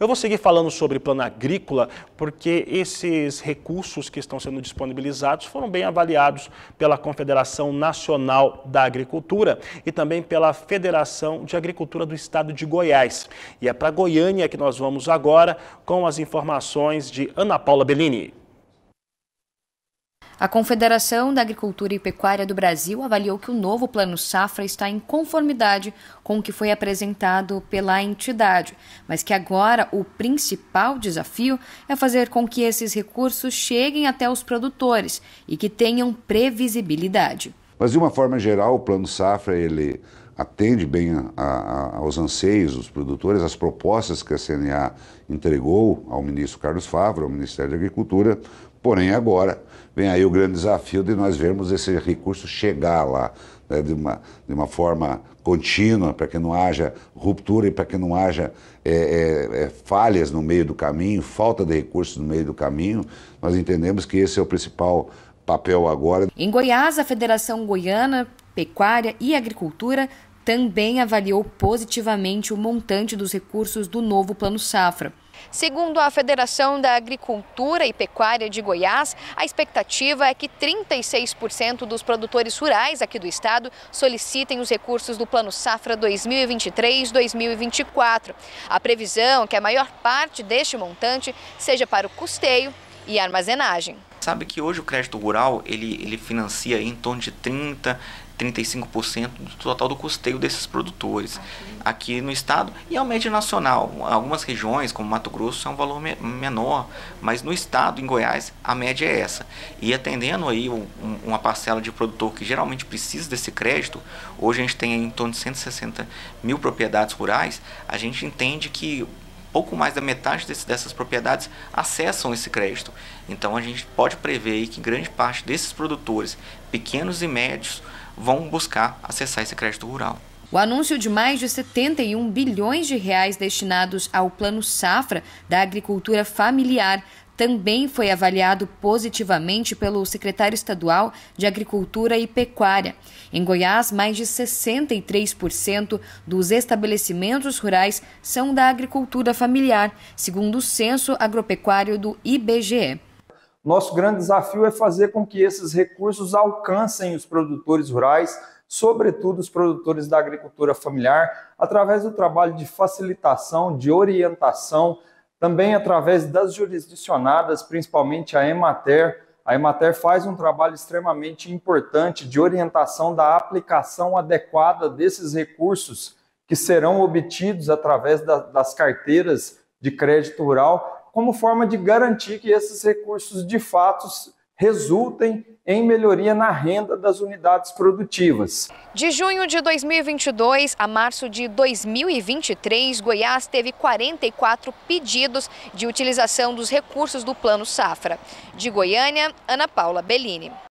Eu vou seguir falando sobre plano agrícola, porque esses recursos que estão sendo disponibilizados foram bem avaliados pela Confederação Nacional da Agricultura e também pela Federação de Agricultura do Estado de Goiás. E é para Goiânia que nós vamos agora com as informações de Ana Paula Bellini. A Confederação da Agricultura e Pecuária do Brasil avaliou que o novo Plano Safra está em conformidade com o que foi apresentado pela entidade, mas que agora o principal desafio é fazer com que esses recursos cheguem até os produtores e que tenham previsibilidade. Mas de uma forma geral, o plano safra ele atende bem a, a, aos anseios dos produtores, as propostas que a CNA entregou ao ministro Carlos Favre, ao Ministério da Agricultura, porém agora vem aí o grande desafio de nós vermos esse recurso chegar lá né, de, uma, de uma forma contínua, para que não haja ruptura e para que não haja é, é, é, falhas no meio do caminho, falta de recursos no meio do caminho. Nós entendemos que esse é o principal desafio papel agora. Em Goiás, a Federação Goiana Pecuária e Agricultura também avaliou positivamente o montante dos recursos do novo Plano Safra. Segundo a Federação da Agricultura e Pecuária de Goiás, a expectativa é que 36% dos produtores rurais aqui do estado solicitem os recursos do Plano Safra 2023-2024. A previsão é que a maior parte deste montante seja para o custeio e armazenagem. Sabe que hoje o crédito rural ele, ele financia em torno de 30, 35% do total do custeio desses produtores aqui no estado e ao médio nacional. Algumas regiões, como Mato Grosso, é um valor me menor, mas no estado, em Goiás, a média é essa. E atendendo aí um, uma parcela de produtor que geralmente precisa desse crédito, hoje a gente tem em torno de 160 mil propriedades rurais, a gente entende que pouco mais da metade desse, dessas propriedades acessam esse crédito. Então a gente pode prever que grande parte desses produtores, pequenos e médios, vão buscar acessar esse crédito rural. O anúncio de mais de 71 bilhões de reais destinados ao Plano Safra da Agricultura Familiar também foi avaliado positivamente pelo secretário estadual de Agricultura e Pecuária. Em Goiás, mais de 63% dos estabelecimentos rurais são da agricultura familiar, segundo o Censo Agropecuário do IBGE. Nosso grande desafio é fazer com que esses recursos alcancem os produtores rurais, sobretudo os produtores da agricultura familiar, através do trabalho de facilitação, de orientação, também através das jurisdicionadas, principalmente a Emater. A Emater faz um trabalho extremamente importante de orientação da aplicação adequada desses recursos que serão obtidos através da, das carteiras de crédito rural como forma de garantir que esses recursos de fato resultem em melhoria na renda das unidades produtivas. De junho de 2022 a março de 2023, Goiás teve 44 pedidos de utilização dos recursos do Plano Safra. De Goiânia, Ana Paula Bellini.